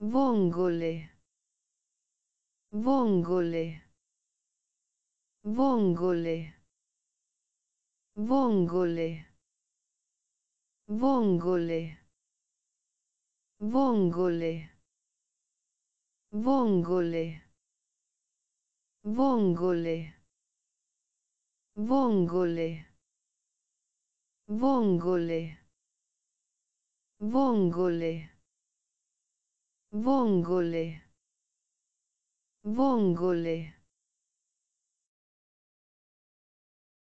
Vongole. Vongole. Vongole. Vongole. Vongole. Vongole. Vongole. Vongole. Vongole. Vongole. Vongole. Vongole. Vongole.